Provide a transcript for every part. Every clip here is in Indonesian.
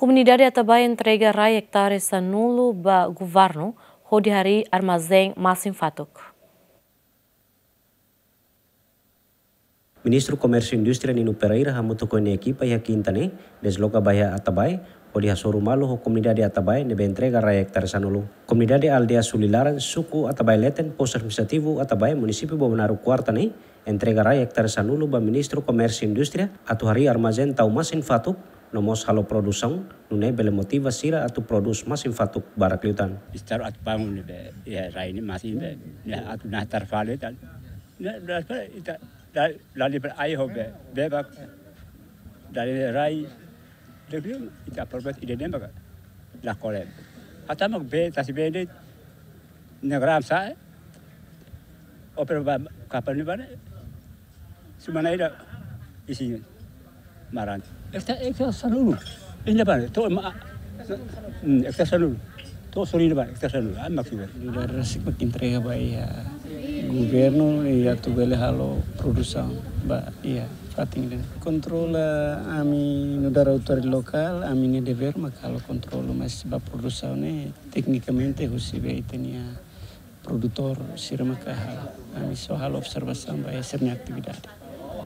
Comunidade também entrega rai hectares a nulo ba governo, onde hari armazém mais fatok. Ministro Comércio e Indústria Nino Pereira ha mutokone equipa ya quintane desloca bahia atabai o dia malu ho comunidade atabai nebe entrega rai hectares anulu. Comunidade aldea sulilaran suku atabai leten pos administrativo atabai município Bobonaru ne entrega rai hectares nulu ba Ministro Comércio e Indústria atuhari armazen tau masin fatuk nomos halo produção nune bele motiva sira atu produs masin fatuk barak liutan istaru atu bangun be ya raini masin be ya atu nah tarfale tan na ya, daspa ita lali per ai ho be be bak dari rai lebih ita perbet ide ne bak lah kolem hatta mak be tasi be ne negram sa oper ba ne ba ne sumana ida isinya maranti اكتسلوا إن بان تو ما اكتسلوا تو سورين بان اكتسلوا أما كبير درسك مكنتريها بايا governo ia tu bele halo produção ba iya, ia fating den controla eh, ami no dara autor ami ne dever ma calo mas ba ini, teknikamente tecnicamente husibe tenia produtor sirma ka ami so halo observasi mbak ya ser atividade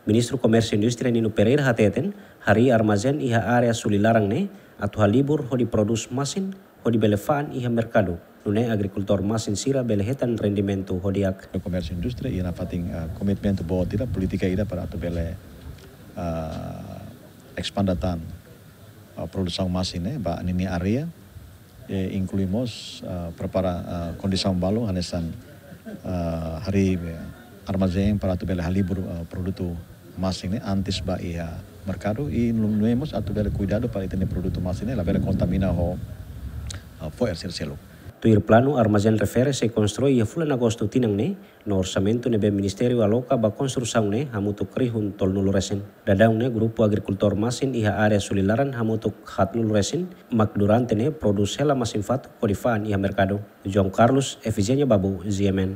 Ministro Komersi Industri Nino Pereira hateten hari armazen iha area sulilarang ne atau halibur di produs masin di belefan iha merkado nune agrikultor masin sira belehetan rendimento hodiak. Komersi Industri ia nafating uh, komitmen komitmen bahwa tidak politika ida para atau bele uh, ekspandatan uh, produsang masin ne ba nini area e, inkluimos uh, prepara uh, condição hanesan uh, hari uh, armazém para tu bela halibur uh, produto ini antis baia. Mercado y nos a tener cuidado para tener producto ini la vera ho foi el cielo. Tu il plano armazen refere se constroi a e fulan agosto nor no ne be ministerio aloca ba construção ne hamutuk hun tol resin Dadang ne grupo agricultor masin iha area sulilaran hamutuk hat resin mak durante ne produsela masin fat kodifan iha mercado. John Carlos Efisienya Babu, ZMN.